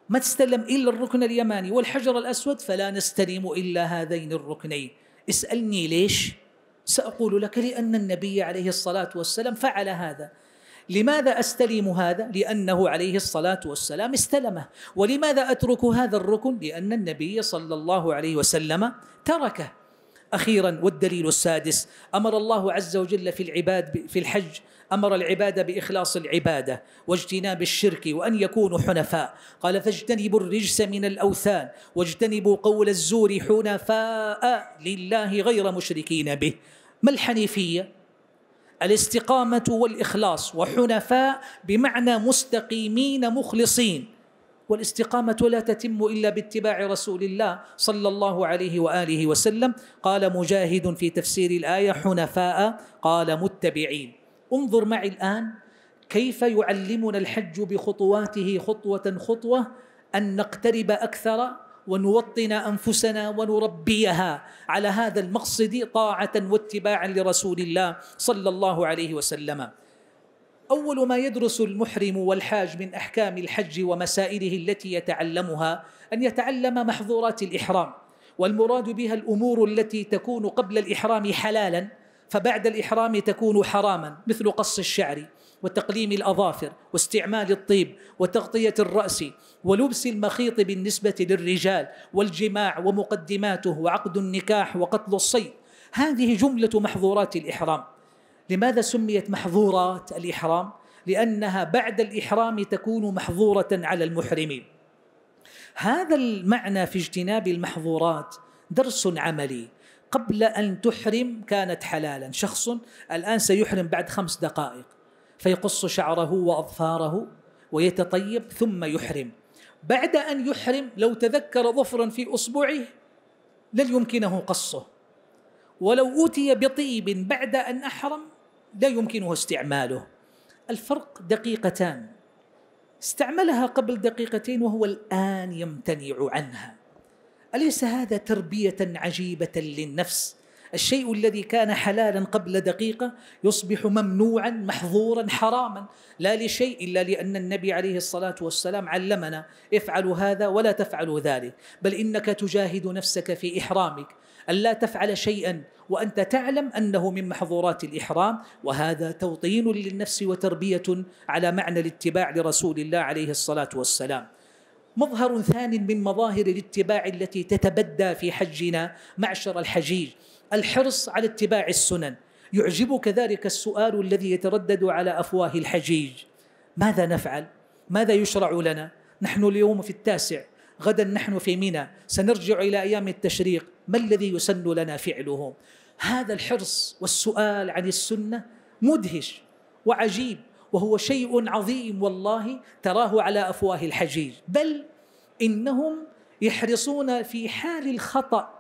ما تستلم إلا الركن اليماني والحجر الأسود فلا نستلم إلا هذين الركنين اسألني ليش؟ سأقول لك لأن النبي عليه الصلاة والسلام فعل هذا لماذا استلم هذا؟ لانه عليه الصلاه والسلام استلمه، ولماذا اترك هذا الركن؟ لان النبي صلى الله عليه وسلم تركه. اخيرا والدليل السادس امر الله عز وجل في العباد في الحج امر العباد باخلاص العباده واجتناب الشرك وان يكونوا حنفاء قال فاجتنبوا الرجس من الاوثان واجتنبوا قول الزور حنفاء لله غير مشركين به ما الحنيفيه الاستقامة والإخلاص وحنفاء بمعنى مستقيمين مخلصين والاستقامة لا تتم إلا باتباع رسول الله صلى الله عليه وآله وسلم قال مجاهد في تفسير الآية حنفاء قال متبعين انظر معي الآن كيف يعلمنا الحج بخطواته خطوة خطوة أن نقترب أكثر ونوطن انفسنا ونربيها على هذا المقصد طاعه واتباعا لرسول الله صلى الله عليه وسلم اول ما يدرس المحرم والحاج من احكام الحج ومسائله التي يتعلمها ان يتعلم محظورات الاحرام والمراد بها الامور التي تكون قبل الاحرام حلالا فبعد الاحرام تكون حراما مثل قص الشعر وتقليم الأظافر واستعمال الطيب وتغطية الرأس ولبس المخيط بالنسبة للرجال والجماع ومقدماته وعقد النكاح وقتل الصيد هذه جملة محظورات الإحرام لماذا سميت محظورات الإحرام؟ لأنها بعد الإحرام تكون محظورة على المحرمين هذا المعنى في اجتناب المحظورات درس عملي قبل أن تحرم كانت حلالا شخص الآن سيحرم بعد خمس دقائق فيقص شعره واظفاره ويتطيب ثم يحرم بعد ان يحرم لو تذكر ظفرا في اصبعه لن يمكنه قصه ولو اوتي بطيب بعد ان احرم لا يمكنه استعماله الفرق دقيقتان استعملها قبل دقيقتين وهو الان يمتنع عنها اليس هذا تربيه عجيبه للنفس الشيء الذي كان حلالا قبل دقيقة يصبح ممنوعا محظورا حراما لا لشيء إلا لأن النبي عليه الصلاة والسلام علمنا افعلوا هذا ولا تفعلوا ذلك بل إنك تجاهد نفسك في إحرامك ألا تفعل شيئا وأنت تعلم أنه من محظورات الإحرام وهذا توطين للنفس وتربية على معنى الاتباع لرسول الله عليه الصلاة والسلام مظهر ثان من مظاهر الاتباع التي تتبدى في حجنا معشر الحجيج الحرص على اتباع السنن يعجبك ذلك السؤال الذي يتردد على أفواه الحجيج ماذا نفعل؟ ماذا يشرع لنا؟ نحن اليوم في التاسع غدا نحن في منى سنرجع إلى أيام التشريق ما الذي يسن لنا فعله؟ هذا الحرص والسؤال عن السنة مدهش وعجيب وهو شيء عظيم والله تراه على أفواه الحجيج بل إنهم يحرصون في حال الخطأ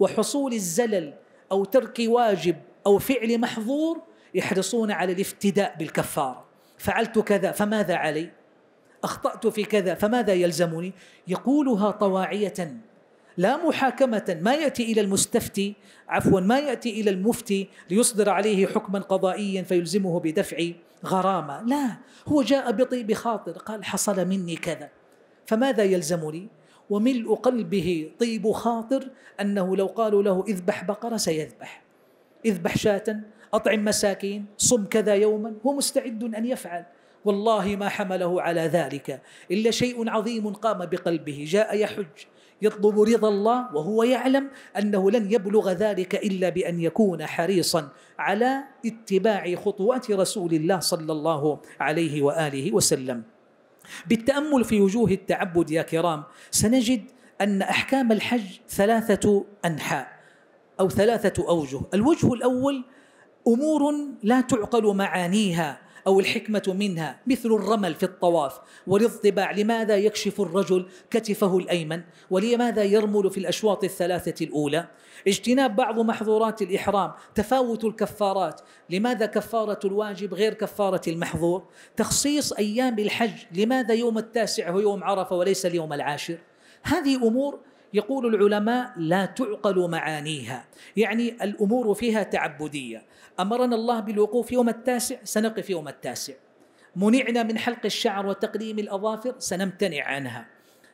وحصول الزلل أو ترك واجب أو فعل محظور يحرصون على الافتداء بالكفارة فعلت كذا فماذا علي أخطأت في كذا فماذا يلزمني يقولها طواعية لا محاكمة ما يأتي إلى المستفتي عفوا ما يأتي إلى المفتي ليصدر عليه حكما قضائيا فيلزمه بدفع غرامة لا هو جاء بطيب خاطر قال حصل مني كذا فماذا يلزمني وملء قلبه طيب خاطر أنه لو قالوا له اذبح بقرة سيذبح اذبح شاة أطعم مساكين صم كذا يوما هو مستعد أن يفعل والله ما حمله على ذلك إلا شيء عظيم قام بقلبه جاء يحج يطلب رضا الله وهو يعلم انه لن يبلغ ذلك الا بان يكون حريصا على اتباع خطوات رسول الله صلى الله عليه واله وسلم بالتامل في وجوه التعبد يا كرام سنجد ان احكام الحج ثلاثه انحاء او ثلاثه اوجه الوجه الاول امور لا تعقل معانيها أو الحكمة منها مثل الرمل في الطواف والاضطباع لماذا يكشف الرجل كتفه الأيمن ولماذا يرمل في الأشواط الثلاثة الأولى اجتناب بعض محظورات الإحرام تفاوت الكفارات لماذا كفارة الواجب غير كفارة المحظور تخصيص أيام الحج لماذا يوم التاسع هو يوم عرفة وليس اليوم العاشر هذه أمور يقول العلماء لا تعقل معانيها يعني الامور فيها تعبديه أمرنا الله بالوقوف يوم التاسع سنقف يوم التاسع منعنا من حلق الشعر وتقديم الأظافر سنمتنع عنها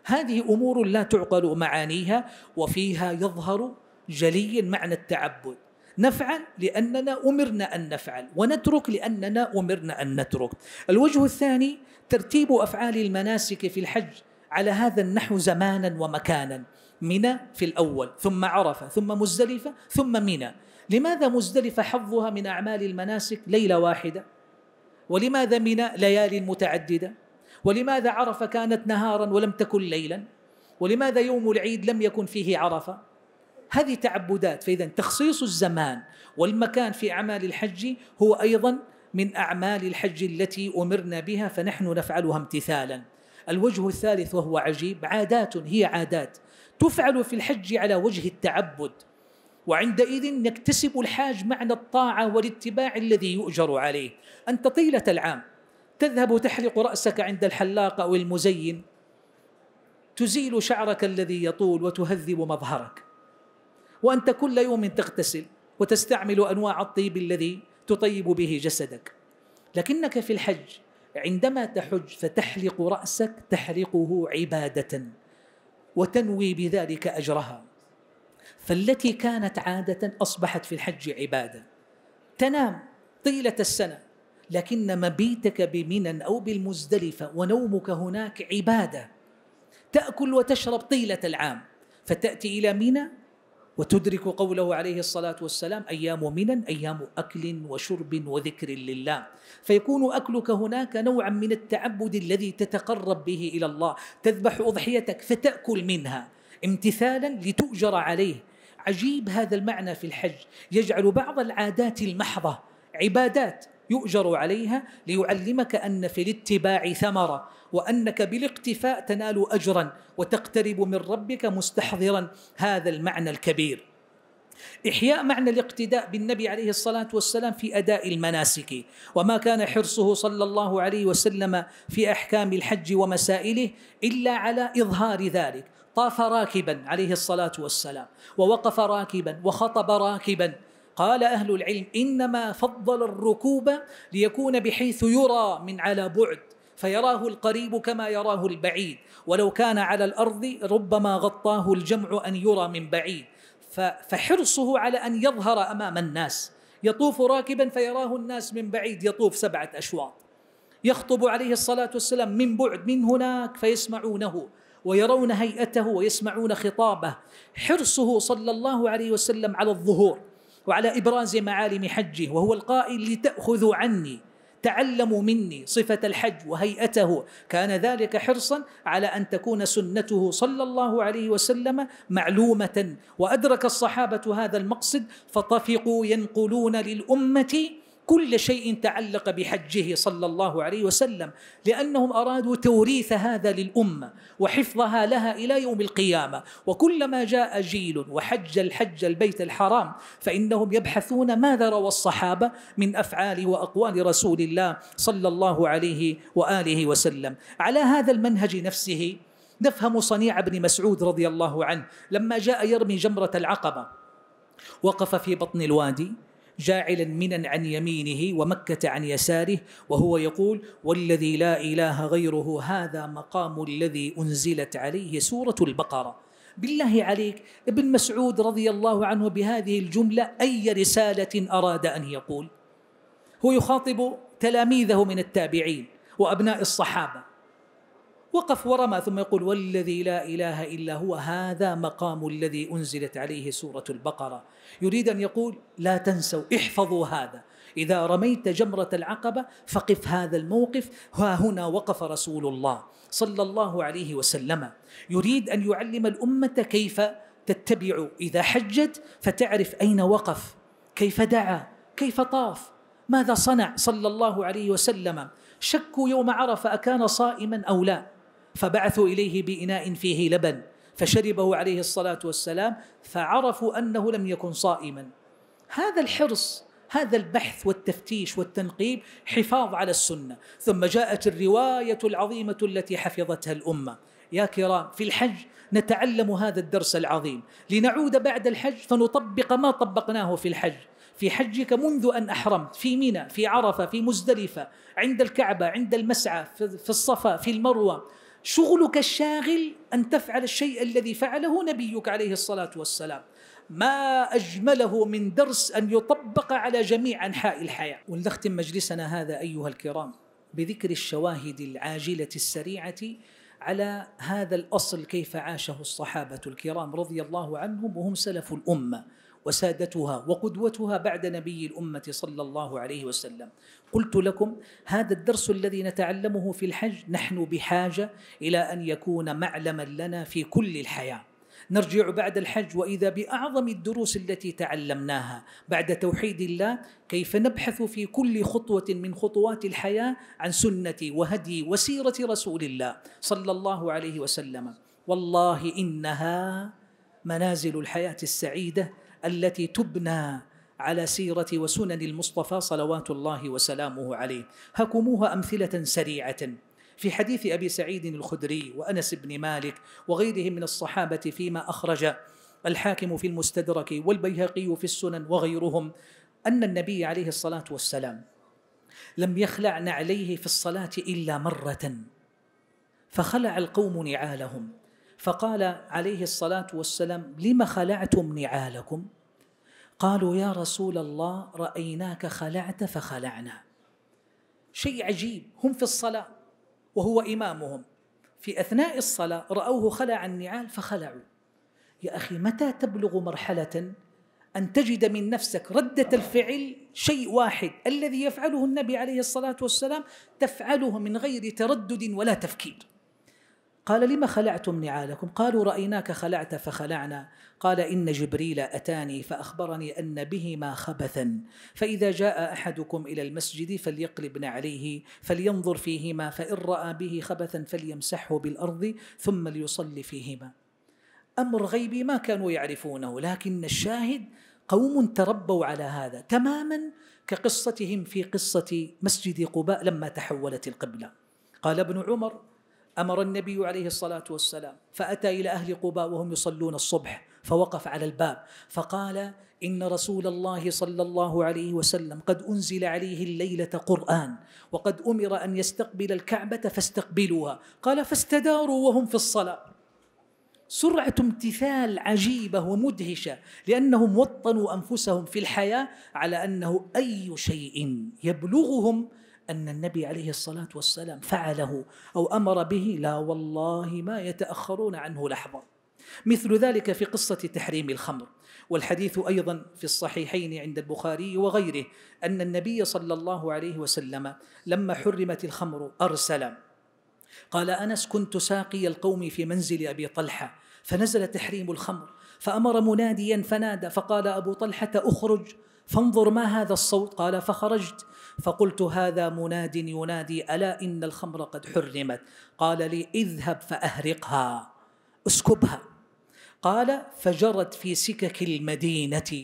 هذه أمور لا تعقل معانيها وفيها يظهر جليا معنى التعبد نفعل لأننا أمرنا أن نفعل ونترك لأننا أمرنا أن نترك الوجه الثاني ترتيب أفعال المناسك في الحج على هذا النحو زمانا ومكانا منى في الأول ثم عرفة ثم مزدلفة ثم منى لماذا مزدلفة حظها من أعمال المناسك ليلة واحدة ولماذا منى ليال متعددة ولماذا عرفة كانت نهارا ولم تكن ليلا ولماذا يوم العيد لم يكن فيه عرفة هذه تعبدات فإذا تخصيص الزمان والمكان في أعمال الحج هو أيضا من أعمال الحج التي أمرنا بها فنحن نفعلها امتثالا الوجه الثالث وهو عجيب عادات هي عادات تفعل في الحج على وجه التعبد وعندئذ يكتسب الحاج معنى الطاعة والاتباع الذي يؤجر عليه أنت طيلة العام تذهب تحلق رأسك عند الحلاق أو المزين تزيل شعرك الذي يطول وتهذب مظهرك وأنت كل يوم تغتسل وتستعمل أنواع الطيب الذي تطيب به جسدك لكنك في الحج عندما تحج فتحلق رأسك تحلقه عبادة وتنوي بذلك أجرها فالتي كانت عادة أصبحت في الحج عبادة تنام طيلة السنة لكن مبيتك بمنى أو بالمزدلفة ونومك هناك عبادة تأكل وتشرب طيلة العام فتأتي إلى منى وتدرك قوله عليه الصلاة والسلام أيام منى أيام أكل وشرب وذكر لله فيكون أكلك هناك نوعا من التعبد الذي تتقرب به إلى الله تذبح أضحيتك فتأكل منها امتثالا لتؤجر عليه عجيب هذا المعنى في الحج يجعل بعض العادات المحضة عبادات يؤجر عليها ليعلمك أن في الاتباع ثمرة وأنك بالاقتفاء تنال أجرا وتقترب من ربك مستحضرا هذا المعنى الكبير إحياء معنى الاقتداء بالنبي عليه الصلاة والسلام في أداء المناسك وما كان حرصه صلى الله عليه وسلم في أحكام الحج ومسائله إلا على إظهار ذلك طاف راكبا عليه الصلاة والسلام ووقف راكبا وخطب راكبا قال أهل العلم إنما فضل الركوب ليكون بحيث يرى من على بعد فيراه القريب كما يراه البعيد ولو كان على الأرض ربما غطاه الجمع أن يرى من بعيد فحرصه على أن يظهر أمام الناس يطوف راكبا فيراه الناس من بعيد يطوف سبعة أشواط يخطب عليه الصلاة والسلام من بعد من هناك فيسمعونه ويرون هيئته ويسمعون خطابه حرصه صلى الله عليه وسلم على الظهور وعلى ابراز معالم حجه وهو القائل لتاخذوا عني تعلموا مني صفه الحج وهيئته كان ذلك حرصا على ان تكون سنته صلى الله عليه وسلم معلومه وادرك الصحابه هذا المقصد فطفقوا ينقلون للامه كل شيء تعلق بحجه صلى الله عليه وسلم لانهم ارادوا توريث هذا للامه وحفظها لها الى يوم القيامه وكلما جاء جيل وحج الحج البيت الحرام فانهم يبحثون ماذا روى الصحابه من افعال واقوال رسول الله صلى الله عليه واله وسلم على هذا المنهج نفسه نفهم صنيع ابن مسعود رضي الله عنه لما جاء يرمي جمره العقبه وقف في بطن الوادي جاعلا منا عن يمينه ومكة عن يساره وهو يقول والذي لا إله غيره هذا مقام الذي أنزلت عليه سورة البقرة بالله عليك ابن مسعود رضي الله عنه بهذه الجملة أي رسالة أراد أن يقول هو يخاطب تلاميذه من التابعين وأبناء الصحابة وقف ورمى ثم يقول والذي لا إله إلا هو هذا مقام الذي أنزلت عليه سورة البقرة يريد أن يقول لا تنسوا احفظوا هذا إذا رميت جمرة العقبة فقف هذا الموقف ها هنا وقف رسول الله صلى الله عليه وسلم يريد أن يعلم الأمة كيف تتبع إذا حجت فتعرف أين وقف كيف دعا كيف طاف ماذا صنع صلى الله عليه وسلم شكوا يوم عرفة أكان صائما أو لا فبعثوا إليه بإناء فيه لبن فشربه عليه الصلاة والسلام فعرفوا أنه لم يكن صائما هذا الحرص هذا البحث والتفتيش والتنقيب حفاظ على السنة ثم جاءت الرواية العظيمة التي حفظتها الأمة يا كرام في الحج نتعلم هذا الدرس العظيم لنعود بعد الحج فنطبق ما طبقناه في الحج في حجك منذ أن أحرمت في منى في عرفة في مزدلفة عند الكعبة عند المسعى في الصفا في المروة شغلك الشاغل أن تفعل الشيء الذي فعله نبيك عليه الصلاة والسلام ما أجمله من درس أن يطبق على جميع أنحاء الحياة ولنختم مجلسنا هذا أيها الكرام بذكر الشواهد العاجلة السريعة على هذا الأصل كيف عاشه الصحابة الكرام رضي الله عنهم وهم سلف الأمة وسادتها وقدوتها بعد نبي الامه صلى الله عليه وسلم قلت لكم هذا الدرس الذي نتعلمه في الحج نحن بحاجه الى ان يكون معلما لنا في كل الحياه نرجع بعد الحج واذا باعظم الدروس التي تعلمناها بعد توحيد الله كيف نبحث في كل خطوه من خطوات الحياه عن سنه وهدي وسيره رسول الله صلى الله عليه وسلم والله انها منازل الحياه السعيده التي تبنى على سيرة وسنن المصطفى صلوات الله وسلامه عليه هكموها أمثلة سريعة في حديث أبي سعيد الخدري وأنس بن مالك وغيرهم من الصحابة فيما أخرج الحاكم في المستدرك والبيهقي في السنن وغيرهم أن النبي عليه الصلاة والسلام لم يخلع نعليه في الصلاة إلا مرة فخلع القوم نعالهم فقال عليه الصلاة والسلام لم خلعتم نعالكم قالوا يا رسول الله رايناك خلعت فخلعنا شيء عجيب هم في الصلاه وهو امامهم في اثناء الصلاه راوه خلع النعال فخلعوا يا اخي متى تبلغ مرحله ان تجد من نفسك رده الفعل شيء واحد الذي يفعله النبي عليه الصلاه والسلام تفعله من غير تردد ولا تفكير قال لما خلعتم نعالكم قالوا رأيناك خلعت فخلعنا قال إن جبريل أتاني فأخبرني أن بهما خبثا فإذا جاء أحدكم إلى المسجد فليقلبن عليه فلينظر فيهما فإن رأى به خبثا فليمسحه بالأرض ثم ليصلي فيهما أمر غيبي ما كانوا يعرفونه لكن الشاهد قوم تربوا على هذا تماما كقصتهم في قصة مسجد قباء لما تحولت القبلة قال ابن عمر امر النبي عليه الصلاه والسلام فاتى الى اهل قباء وهم يصلون الصبح فوقف على الباب فقال ان رسول الله صلى الله عليه وسلم قد انزل عليه الليله قران وقد امر ان يستقبل الكعبه فاستقبلوها قال فاستداروا وهم في الصلاه سرعه امتثال عجيبه ومدهشه لانهم وطنوا انفسهم في الحياه على انه اي شيء يبلغهم أن النبي عليه الصلاة والسلام فعله أو أمر به لا والله ما يتأخرون عنه لحظة مثل ذلك في قصة تحريم الخمر والحديث أيضا في الصحيحين عند البخاري وغيره أن النبي صلى الله عليه وسلم لما حرمت الخمر أرسل قال أنس كنت ساقي القوم في منزل أبي طلحة فنزل تحريم الخمر فأمر مناديا فنادى فقال أبو طلحة أخرج فانظر ما هذا الصوت قال فخرجت فقلت هذا مناد ينادي ألا إن الخمر قد حرمت قال لي اذهب فأهرقها اسكبها قال فجرت في سكك المدينة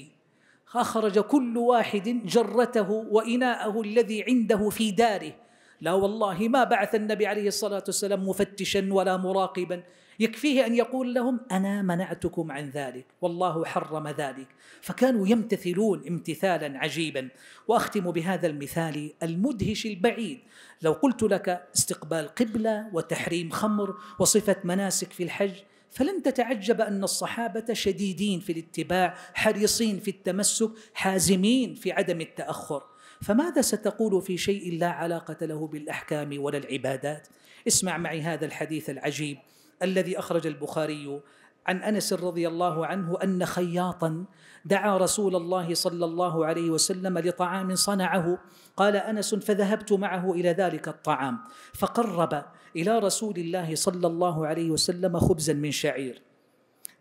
أخرج كل واحد جرته وإناءه الذي عنده في داره لا والله ما بعث النبي عليه الصلاة والسلام مفتشا ولا مراقبا يكفيه أن يقول لهم أنا منعتكم عن ذلك والله حرم ذلك فكانوا يمتثلون امتثالا عجيبا وأختم بهذا المثال المدهش البعيد لو قلت لك استقبال قبلة وتحريم خمر وصفة مناسك في الحج فلن تتعجب ان الصحابه شديدين في الاتباع حريصين في التمسك حازمين في عدم التاخر فماذا ستقول في شيء لا علاقه له بالاحكام ولا العبادات اسمع معي هذا الحديث العجيب الذي أخرج البخاري عن أنس رضي الله عنه أن خياطا دعا رسول الله صلى الله عليه وسلم لطعام صنعه قال أنس فذهبت معه إلى ذلك الطعام فقرب إلى رسول الله صلى الله عليه وسلم خبزا من شعير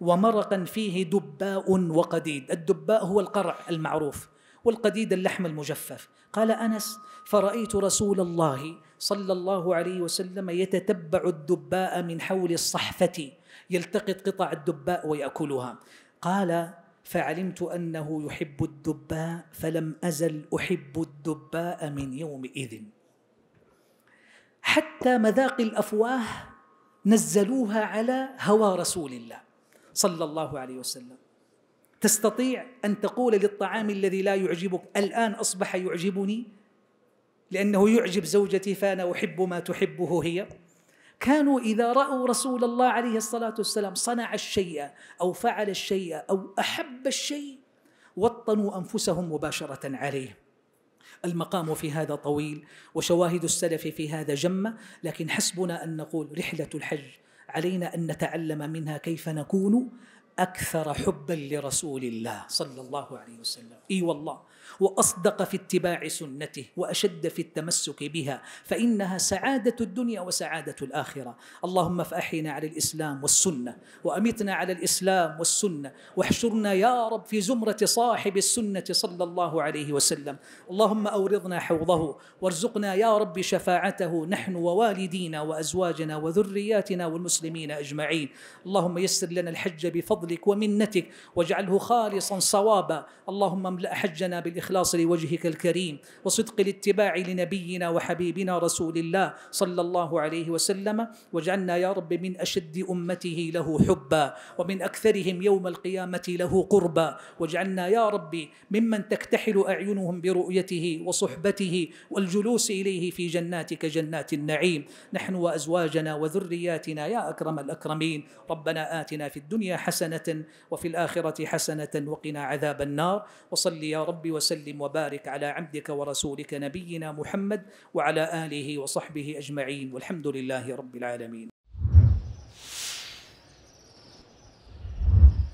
ومرقا فيه دباء وقديد الدباء هو القرع المعروف والقديد اللحم المجفف قال انس فرايت رسول الله صلى الله عليه وسلم يتتبع الدباء من حول الصحفة يلتقط قطع الدباء ويأكلها قال فعلمت أنه يحب الدباء فلم أزل أحب الدباء من يومئذ حتى مذاق الأفواه نزلوها على هوى رسول الله صلى الله عليه وسلم تستطيع أن تقول للطعام الذي لا يعجبك الآن أصبح يعجبني لأنه يعجب زوجتي فأنا أحب ما تحبه هي كانوا إذا رأوا رسول الله عليه الصلاة والسلام صنع الشيء أو فعل الشيء أو أحب الشيء وطنوا أنفسهم مباشرة عليه المقام في هذا طويل وشواهد السلف في هذا جمة لكن حسبنا أن نقول رحلة الحج علينا أن نتعلم منها كيف نكون أكثر حبا لرسول الله صلى الله عليه وسلم إي والله واصدق في اتباع سنته واشد في التمسك بها فانها سعاده الدنيا وسعاده الاخره اللهم فاحينا على الاسلام والسنه وامتنا على الاسلام والسنه واحشرنا يا رب في زمره صاحب السنه صلى الله عليه وسلم اللهم اورضنا حوضه وارزقنا يا رب شفاعته نحن ووالدينا وازواجنا وذرياتنا والمسلمين اجمعين اللهم يسر لنا الحج بفضلك ومنتك واجعله خالصا صوابا اللهم املا حجنا بال بالإخلاص لوجهك الكريم وصدق الاتباع لنبينا وحبيبنا رسول الله صلى الله عليه وسلم واجعلنا يا رب من أشد أمته له حبا ومن أكثرهم يوم القيامة له قربا واجعلنا يا رب ممن تكتحل أعينهم برؤيته وصحبته والجلوس إليه في جناتك جنات النعيم نحن وأزواجنا وذرياتنا يا أكرم الأكرمين ربنا آتنا في الدنيا حسنة وفي الآخرة حسنة وقنا عذاب النار وصلي يا رب وسلم وسلم وبارك على عبدك ورسولك نبينا محمد وعلى اله وصحبه اجمعين والحمد لله رب العالمين